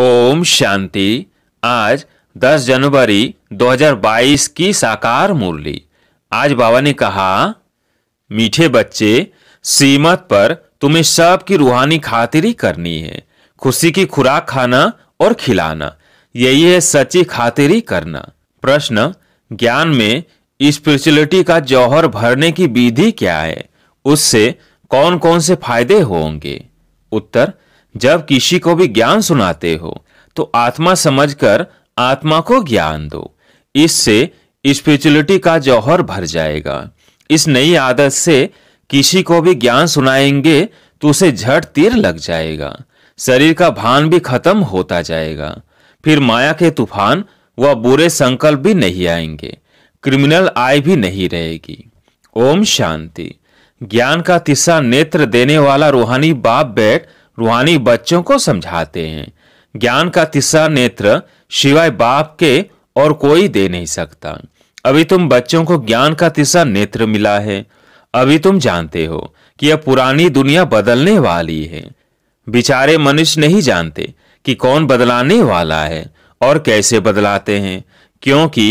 ओम शांति आज 10 जनवरी 2022 की साकार मुरली आज बाबा ने कहा मीठे बच्चे सीमत पर तुम्हें सब की रूहानी खातिरी करनी है खुशी की खुराक खाना और खिलाना यही है सच्ची खातिरी करना प्रश्न ज्ञान में स्पिरिचुअलिटी का जौहर भरने की विधि क्या है उससे कौन कौन से फायदे होंगे उत्तर जब किसी को भी ज्ञान सुनाते हो तो आत्मा समझकर आत्मा को ज्ञान दो इससे स्पिरिचुअलिटी का जौहर भर जाएगा इस नई आदत से किसी को भी ज्ञान सुनाएंगे तो उसे झट तीर लग जाएगा शरीर का भान भी खत्म होता जाएगा फिर माया के तूफान व बुरे संकल्प भी नहीं आएंगे क्रिमिनल आय भी नहीं रहेगी ओम शांति ज्ञान का तीसरा नेत्र देने वाला रूहानी बाप बैठ रूहानी बच्चों को समझाते हैं ज्ञान का तीसरा नेत्र शिवाय बाप के और कोई दे नहीं सकता अभी तुम बच्चों को ज्ञान का तीसरा नेत्र मिला है अभी तुम जानते हो कि यह पुरानी दुनिया बदलने वाली है बिचारे मनुष्य नहीं जानते कि कौन बदलाने वाला है और कैसे बदलाते हैं क्योंकि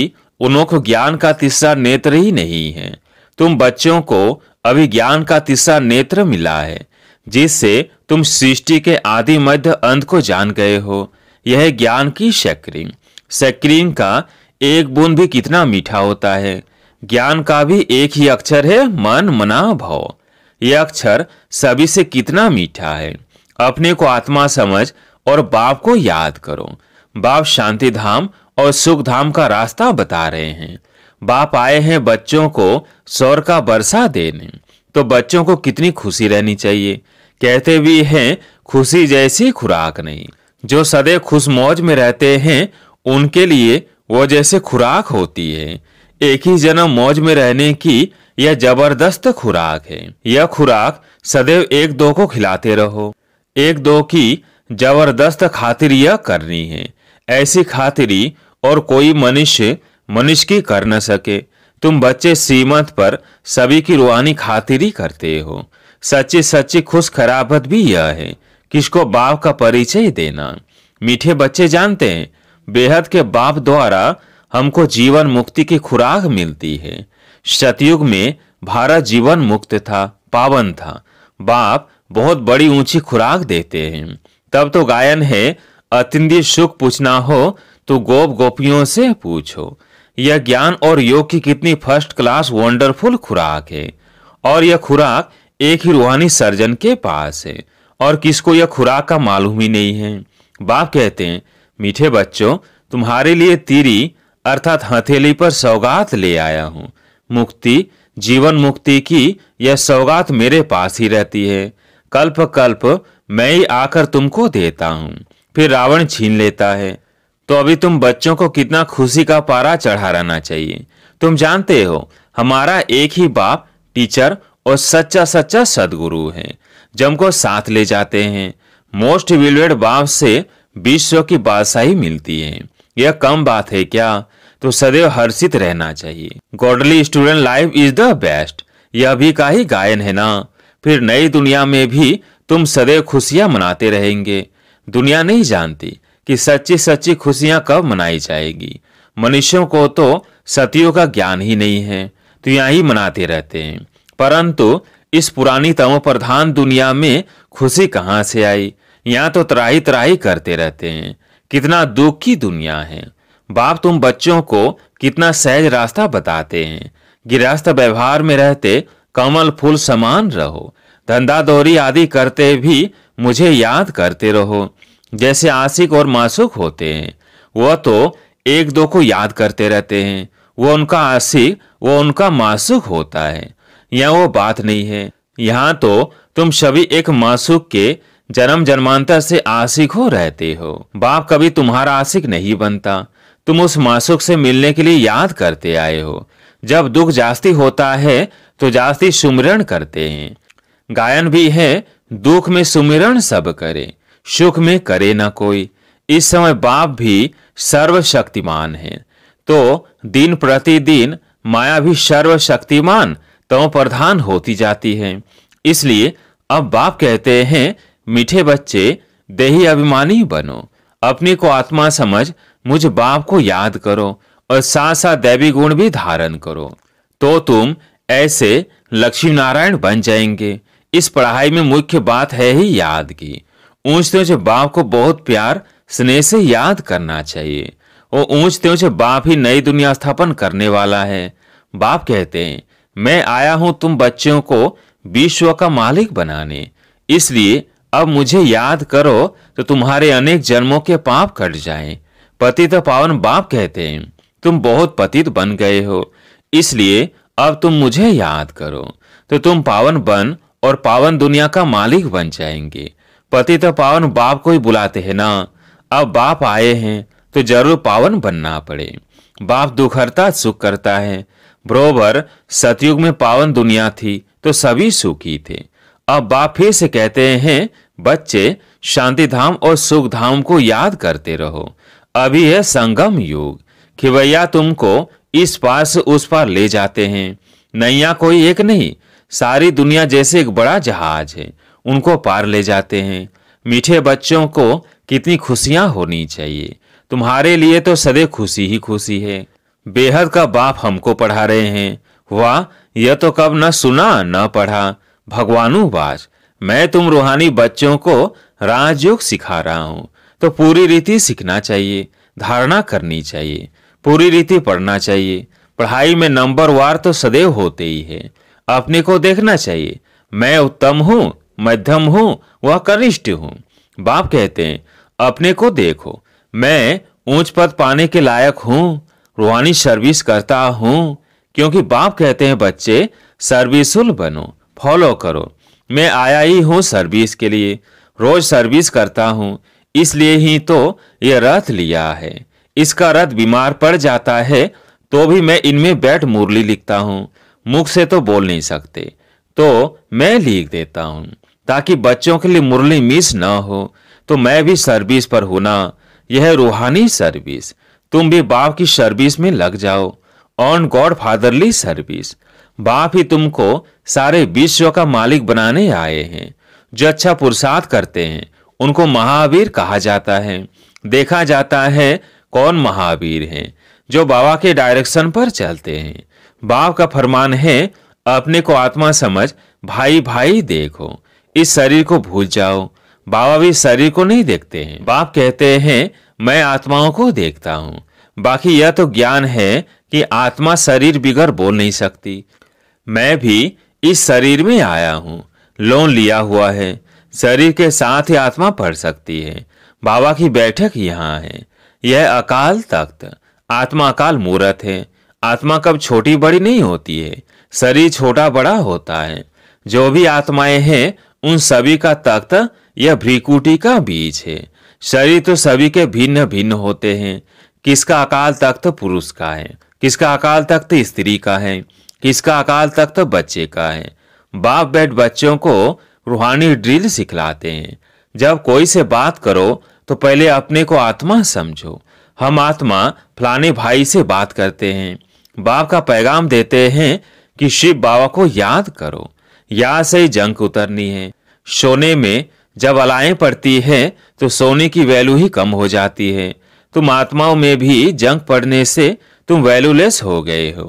उन्हों को ज्ञान का तीसरा नेत्र ही नहीं है तुम बच्चों को अभी ज्ञान का तीसरा नेत्र मिला है जिससे तुम सृष्टि के आदि मध्य अंत को जान गए हो यह ज्ञान की शक्रिंग शक्रिंग का एक बूंद भी कितना मीठा होता है ज्ञान का भी एक ही अक्षर है मन मना भाव यह अक्षर सभी से कितना मीठा है अपने को आत्मा समझ और बाप को याद करो बाप शांति धाम और सुख धाम का रास्ता बता रहे हैं बाप आए हैं बच्चों को सौर का बरसा देने तो बच्चों को कितनी खुशी रहनी चाहिए कहते भी हैं खुशी जैसी खुराक नहीं जो सदैव मौज में रहते हैं उनके लिए वो जैसे खुराक होती है एक ही जन्म मौज में रहने की यह जबरदस्त खुराक है यह खुराक सदैव एक दो को खिलाते रहो एक दो की जबरदस्त खातिर यह करनी है ऐसी खातिरी और कोई मनुष्य मनुष्य की कर न सके तुम बच्चे सीमत पर सभी की रूहानी खातिरी करते हो सच्ची सच्ची खुश खराबत भी यह है किसको बाप का परिचय देना मीठे बच्चे जानते हैं बेहद के बाप द्वारा हमको जीवन मुक्ति की खुराक मिलती है सतयुग में भारत जीवन मुक्त था पावन था बाप बहुत बड़ी ऊंची खुराक देते हैं तब तो गायन है अतिंदी सुख पूछना हो तो गोप गोपियों से पूछो यह ज्ञान और योग की कितनी फर्स्ट क्लास वंडरफुल खुराक है और यह खुराक एक ही रूहानी सर्जन के पास है और किसको यह खुराक का मालूम ही नहीं है बाप कहते हैं मीठे बच्चों तुम्हारे लिए तीरी अर्थात हथेली पर सौगात ले आया हूँ मुक्ति जीवन मुक्ति की यह सौगात मेरे पास ही रहती है कल्प कल्प मैं ही आकर तुमको देता हूँ फिर रावण छीन लेता है तो अभी तुम बच्चों को कितना खुशी का पारा चढ़ा रहना चाहिए तुम जानते हो हमारा एक ही बाप टीचर और सच्चा सच्चा सदगुरु है जमको साथ ले जाते हैं मोस्ट विलवेड बाप से विश्व की बादशाही मिलती है यह कम बात है क्या तो सदैव हर्षित रहना चाहिए godly student life is the best यह भी का ही गायन है ना फिर नई दुनिया में भी तुम सदैव खुशियां मनाते रहेंगे दुनिया नहीं जानती कि सच्ची सच्ची खुशियां कब मनाई जाएगी मनुष्यों को तो सतियों का ज्ञान ही नहीं है तो यहाँ ही मनाते रहते हैं परंतु इस पुरानी प्रधान दुनिया में खुशी कहाँ से आई यहाँ तो तराही त्राही करते रहते हैं कितना दुख की दुनिया है बाप तुम बच्चों को कितना सहज रास्ता बताते हैं गिरस्थ व्यवहार में रहते कमल फूल समान रहो धंधा दौरी आदि करते भी मुझे याद करते रहो जैसे आशिक और मासुक होते हैं वह तो एक दो को याद करते रहते हैं वो उनका आशिक वो उनका मासुक होता है यह वो बात नहीं है यहाँ तो तुम सभी एक मासूक के जन्म जन्मांतर से आशिक हो रहते हो बाप कभी तुम्हारा आशिक नहीं बनता तुम उस मासूक से मिलने के लिए याद करते आए हो जब दुख जास्ती होता है तो जास्ती सुमिरण करते हैं गायन भी है दुख में सुमिरण सब करे सुख में करे ना कोई इस समय बाप भी सर्वशक्तिमान है तो दिन प्रतिदिन माया भी सर्वशक्तिमान तो प्रधान होती जाती है इसलिए अब बाप कहते हैं मीठे बच्चे देही अभिमानी बनो अपने को आत्मा समझ मुझ बाप को याद करो और साथ साथ दैवी गुण भी धारण करो तो तुम ऐसे लक्ष्मी नारायण बन जाएंगे इस पढ़ाई में मुख्य बात है ही याद की ऊंच ऊंचे बाप को बहुत प्यार स्नेह से याद करना चाहिए वो ऊंच ऊंचे बाप ही नई दुनिया स्थापन करने वाला है बाप कहते हैं मैं आया हूं तुम बच्चों को विश्व का मालिक बनाने इसलिए अब मुझे याद करो तो तुम्हारे अनेक जन्मों के पाप कट जाएं। पतित पावन बाप कहते हैं तुम बहुत पतित बन गए हो इसलिए अब तुम मुझे याद करो तो तुम पावन बन और पावन दुनिया का मालिक बन जाएंगे पतित पावन बाप को ही बुलाते हैं ना अब बाप आए हैं तो जरूर पावन बनना पड़े बाप दुखरता सुख करता है बरोबर सतयुग में पावन दुनिया थी तो सभी सुखी थे अब बाप फिर से कहते हैं बच्चे शांति धाम और सुख धाम को याद करते रहो अभी है संगम युग कि भैया तुमको इस पार से उस पार ले जाते हैं नैया कोई एक नहीं सारी दुनिया जैसे एक बड़ा जहाज है उनको पार ले जाते हैं मीठे बच्चों को कितनी खुशियां होनी चाहिए तुम्हारे लिए तो सदैव खुशी ही खुशी है बेहद का बाप हमको पढ़ा रहे हैं वाह यह तो कब न सुना न पढ़ा भगवानु बाज मैं तुम रूहानी बच्चों को राजयोग सिखा रहा हूँ तो पूरी रीति सीखना चाहिए धारणा करनी चाहिए पूरी रीति पढ़ना चाहिए पढ़ाई में नंबर वार तो सदैव होते ही है अपने को देखना चाहिए मैं उत्तम हूँ मध्यम हूँ वह कनिष्ठ हूँ बाप कहते हैं अपने को देखो मैं ऊंच पद पाने के लायक हूँ रूहानी सर्विस करता हूँ क्योंकि बाप कहते हैं बच्चे सर्विसुल बनो फॉलो करो मैं आया ही हूँ सर्विस के लिए रोज सर्विस करता हूँ इसलिए ही तो ये रथ लिया है इसका रथ बीमार पड़ जाता है तो भी मैं इनमें बैठ मुरली लिखता हूँ मुख से तो बोल नहीं सकते तो मैं लिख देता हूँ ताकि बच्चों के लिए मुरली मिस ना हो तो मैं भी सर्विस पर ना यह रूहानी सर्विस तुम भी बाप की सर्विस में लग जाओ ऑन गॉड फादरली सर्विस बाप ही तुमको सारे विश्व का मालिक बनाने आए हैं जो अच्छा पुरुषार्थ करते हैं उनको महावीर कहा जाता है देखा जाता है कौन महावीर है जो बाबा के डायरेक्शन पर चलते हैं बाप का फरमान है अपने को आत्मा समझ भाई भाई देखो इस शरीर को भूल जाओ बाबा भी शरीर को नहीं देखते हैं बाप कहते हैं मैं आत्माओं को देखता हूँ बाकी यह तो ज्ञान है कि आत्मा शरीर बिगड़ बोल नहीं सकती मैं भी इस शरीर में आया हूँ लोन लिया हुआ है शरीर के साथ ही आत्मा पढ़ सकती है बाबा की बैठक यहाँ है यह अकाल तख्त आत्मा अकाल मूर्त है आत्मा कब छोटी बड़ी नहीं होती है शरीर छोटा बड़ा होता है जो भी आत्माएं हैं उन सभी का तख्त यह भ्रिकुटी का बीज है शरीर तो सभी के भिन्न भिन्न होते हैं किसका अकाल तख्त पुरुष का है किसका अकाल तख्त स्त्री का है किसका अकाल तख्त बच्चे का है बाप बैठ बच्चों को रूहानी ड्रिल सिखलाते हैं जब कोई से बात करो तो पहले अपने को आत्मा समझो हम आत्मा फलाने भाई से बात करते हैं बाप का पैगाम देते हैं कि शिव बाबा को याद करो याद से ही उतरनी है सोने में जब अलाएं पड़ती हैं तो सोने की वैल्यू ही कम हो जाती है तुम आत्माओं में भी जंग पड़ने से तुम वैल्यूलेस हो गए हो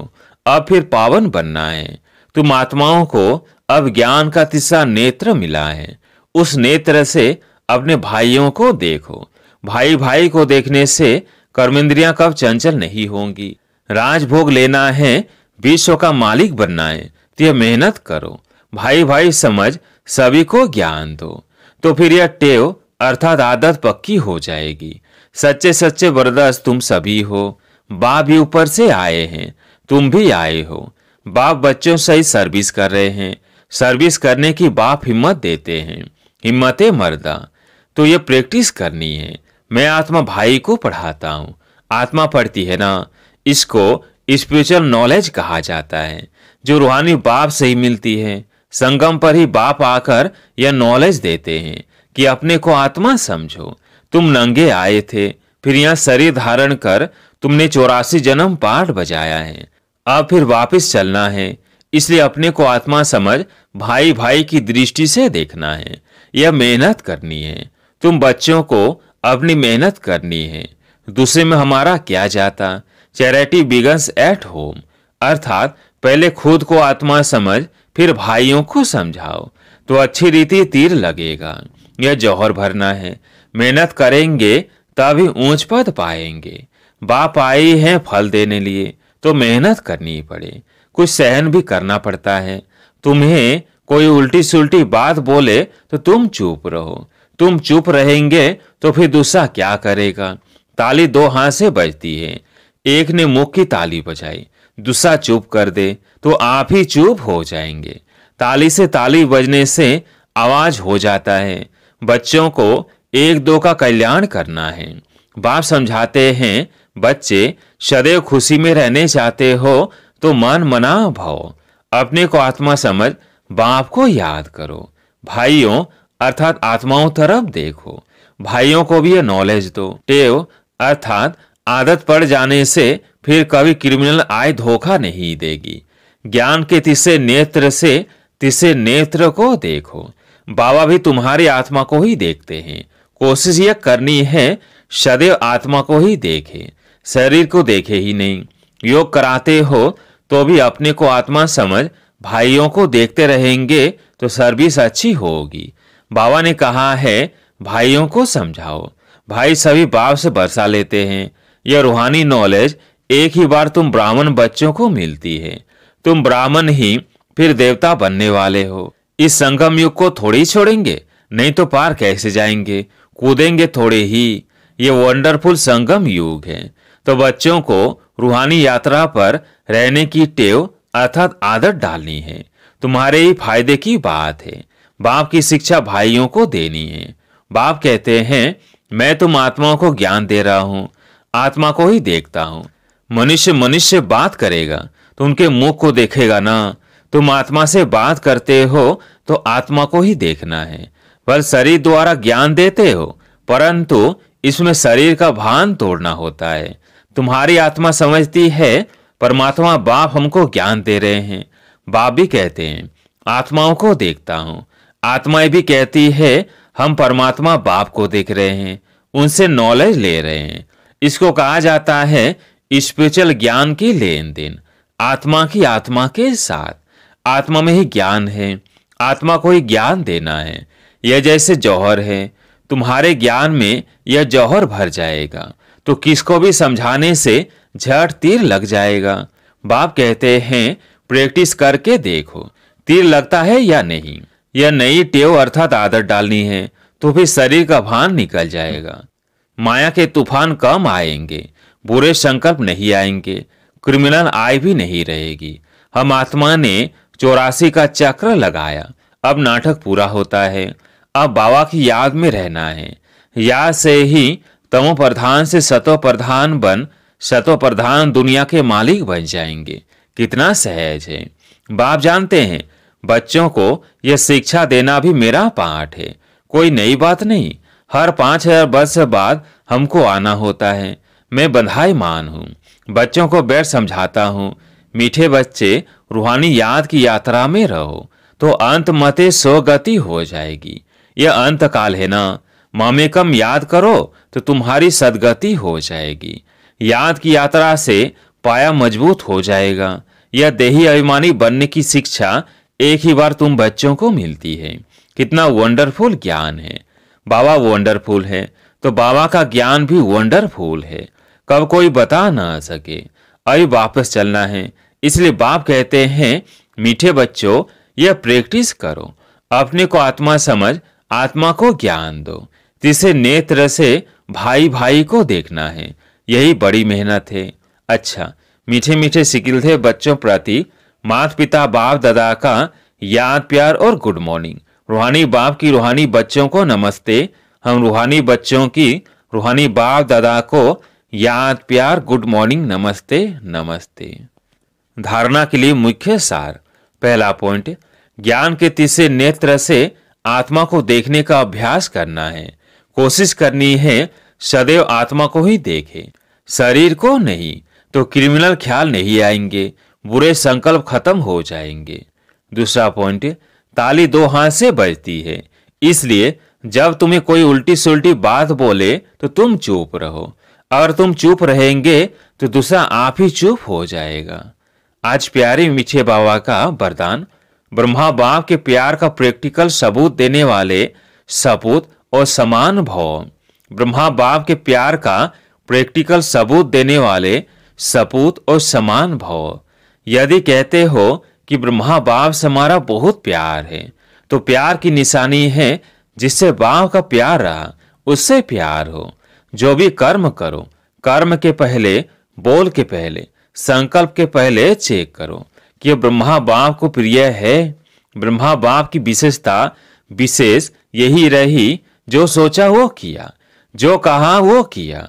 अब फिर पावन बनना है तुम आत्माओं को अब ज्ञान का तीसरा नेत्र मिला है उस नेत्र से अपने भाइयों को देखो भाई भाई को देखने से कर्मेंद्रियां कब चंचल नहीं होंगी राजभोग लेना है विश्व का मालिक बनना है तो मेहनत करो भाई भाई समझ सभी को ज्ञान दो तो फिर यह टेव अर्थात आदत पक्की हो जाएगी सच्चे सच्चे बरदस्त तुम सभी हो बाप भी ऊपर से आए हैं तुम भी आए हो बाप बच्चों सही सर्विस कर रहे हैं सर्विस करने की बाप हिम्मत देते हैं हिम्मत मर्दा तो ये प्रैक्टिस करनी है मैं आत्मा भाई को पढ़ाता हूँ आत्मा पढ़ती है ना इसको स्पिरिचुअल नॉलेज कहा जाता है जो रूहानी बाप से ही मिलती है संगम पर ही बाप आकर यह नॉलेज देते हैं कि अपने को आत्मा समझो तुम नंगे आए थे फिर यहाँ शरीर धारण कर तुमने चौरासी जन्म पाठ बजाया है अब फिर वापस चलना है इसलिए अपने को आत्मा समझ भाई भाई की दृष्टि से देखना है यह मेहनत करनी है तुम बच्चों को अपनी मेहनत करनी है दूसरे में हमारा क्या जाता चैरिटी बिगन्स एट होम अर्थात पहले खुद को आत्मा समझ फिर भाइयों को समझाओ तो अच्छी रीति तीर लगेगा यह जौहर भरना है मेहनत करेंगे तभी ऊंच पद पाएंगे बाप आए हैं फल देने लिए तो मेहनत करनी पड़े कुछ सहन भी करना पड़ता है तुम्हें कोई उल्टी सुलटी बात बोले तो तुम चुप रहो तुम चुप रहेंगे तो फिर दूसरा क्या करेगा ताली दो हाथ से बजती है एक ने मुख की ताली बजाई दूसरा चुप कर दे तो आप ही चुप हो जाएंगे ताली से ताली बजने से आवाज हो जाता है बच्चों को एक दो का कल्याण करना है बाप समझाते हैं बच्चे सदैव खुशी में रहने चाहते हो तो मन मना भाओ अपने को आत्मा समझ बाप को याद करो भाइयों अर्थात आत्माओं तरफ देखो भाइयों को भी ये नॉलेज दो टेव अर्थात आदत पड़ जाने से फिर कभी क्रिमिनल आय धोखा नहीं देगी ज्ञान के तीसरे नेत्र से तीसरे नेत्र को देखो बाबा भी तुम्हारी आत्मा को ही देखते हैं कोशिश यह करनी है सदैव आत्मा को ही देखे शरीर को देखे ही नहीं योग कराते हो तो भी अपने को आत्मा समझ भाइयों को देखते रहेंगे तो सर्विस अच्छी होगी बाबा ने कहा है भाइयों को समझाओ भाई सभी बाप से बरसा लेते हैं यह रूहानी नॉलेज एक ही बार तुम ब्राह्मण बच्चों को मिलती है तुम ब्राह्मण ही फिर देवता बनने वाले हो इस संगम युग को थोड़ी छोड़ेंगे नहीं तो पार कैसे जाएंगे कूदेंगे थोड़े ही ये वंडरफुल संगम युग है तो बच्चों को रूहानी यात्रा पर रहने की टेव अर्थात आदत डालनी है तुम्हारे ही फायदे की बात है बाप की शिक्षा भाइयों को देनी है बाप कहते हैं मैं तुम आत्माओं को ज्ञान दे रहा हूँ आत्मा को ही देखता हूँ मनुष्य मनुष्य बात करेगा तो उनके मुख को देखेगा ना तुम आत्मा से बात करते हो तो आत्मा को ही देखना है पर शरीर द्वारा ज्ञान देते हो परंतु इसमें शरीर का भान तोड़ना होता है तुम्हारी आत्मा समझती है परमात्मा बाप हमको ज्ञान दे रहे हैं बाप भी कहते हैं आत्माओं को देखता हूं आत्माएं भी कहती है हम परमात्मा बाप को देख रहे हैं उनसे नॉलेज ले रहे हैं इसको कहा जाता है स्पिरिचुअल ज्ञान की लेन देन आत्मा की आत्मा के साथ आत्मा में ही ज्ञान है आत्मा को ही ज्ञान देना है यह जैसे जौहर है तुम्हारे ज्ञान में यह जौहर भर जाएगा तो किसको भी समझाने से झट तीर लग जाएगा बाप कहते हैं प्रैक्टिस करके देखो तीर लगता है या नहीं यह नई टेव अर्थात आदत डालनी है तो फिर शरीर का भान निकल जाएगा माया के तूफान कम आएंगे बुरे संकल्प नहीं आएंगे क्रिमिनल आय भी नहीं रहेगी हम आत्मा ने चौरासी का चक्र लगाया अब नाटक पूरा होता है अब बाबा की याद में रहना है या से ही तमो प्रधान से सतो प्रधान बन सतो प्रधान दुनिया के मालिक बन जाएंगे कितना सहज है बाप जानते हैं बच्चों को यह शिक्षा देना भी मेरा पाठ है कोई नई बात नहीं हर पांच हजार वर्ष बाद हमको आना होता है मैं बधाई मान हूँ बच्चों को बैठ समझाता हूँ मीठे बच्चे रूहानी याद की यात्रा में रहो तो अंत मते सो गति हो जाएगी यह अंत काल है ना मामे कम याद करो तो तुम्हारी सदगति हो जाएगी याद की यात्रा से पाया मजबूत हो जाएगा यह देही अभिमानी बनने की शिक्षा एक ही बार तुम बच्चों को मिलती है कितना वंडरफुल ज्ञान है बाबा वंडरफुल है तो बाबा का ज्ञान भी वंडरफुल है कब कोई बता ना सके अभी वापस चलना है इसलिए बाप कहते हैं मीठे बच्चों यह प्रैक्टिस करो अपने को आत्मा समझ आत्मा को ज्ञान दो जिसे नेत्र से भाई भाई को देखना है यही बड़ी मेहनत है अच्छा मीठे मीठे सिकिल थे बच्चों प्रति माता पिता बाप दादा का याद प्यार और गुड मॉर्निंग रूहानी बाप की रूहानी बच्चों को नमस्ते हम रूहानी बच्चों की रूहानी बाप दादा को याद प्यार गुड मॉर्निंग नमस्ते नमस्ते धारणा के लिए मुख्य सार पहला पॉइंट ज्ञान के तीसरे नेत्र से आत्मा को देखने का अभ्यास करना है कोशिश करनी है सदैव आत्मा को ही देखे शरीर को नहीं तो क्रिमिनल ख्याल नहीं आएंगे बुरे संकल्प खत्म हो जाएंगे दूसरा पॉइंट ताली दो हाथ से बजती है इसलिए जब तुम्हें कोई उल्टी सुलटी बात बोले तो तुम चुप रहो अगर तुम चुप रहेंगे तो दूसरा आप ही चुप हो जाएगा आज प्यारे मीठे बाबा का वरदान ब्रह्मा बाप के प्यार का प्रैक्टिकल सबूत देने वाले सपूत और समान भाव ब्रह्मा बाप के प्यार का प्रैक्टिकल सबूत देने वाले सपूत और समान भाव यदि कहते हो कि ब्रह्मा बाप से हमारा बहुत प्यार है तो प्यार की निशानी है जिससे बाप का प्यार रहा उससे प्यार हो जो भी कर्म करो कर्म के पहले बोल के पहले संकल्प के पहले चेक करो कि ब्रह्मा बाप को प्रिय है ब्रह्मा बाप की विशेषता विशेष यही रही जो सोचा वो किया जो कहा वो किया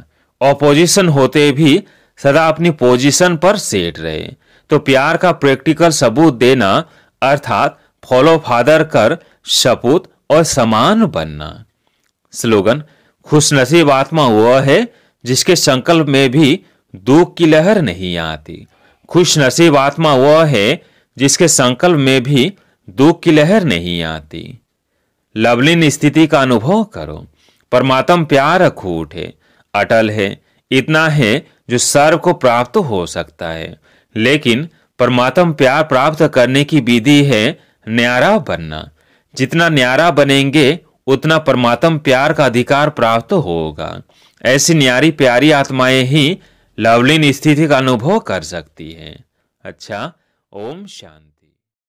ऑपोजिशन होते भी सदा अपनी पोजीशन पर सेट रहे तो प्यार का प्रैक्टिकल सबूत देना अर्थात फॉलो फादर कर सपूत और समान बनना स्लोगन खुशनसीब आत्मा वह है जिसके संकल्प में भी दुख की लहर नहीं आती खुशनसीब आत्मा वह है जिसके संकल्प में भी दुख की लहर नहीं आती लवलीन स्थिति का अनुभव करो परमात्म प्यार अखूट है अटल है इतना है जो सर्व को प्राप्त हो सकता है लेकिन परमात्म प्यार प्राप्त करने की विधि है न्यारा बनना जितना न्यारा बनेंगे उतना परमात्म प्यार का अधिकार प्राप्त होगा ऐसी न्यारी प्यारी आत्माएं ही लवलीन स्थिति का अनुभव कर सकती हैं अच्छा ओम शांति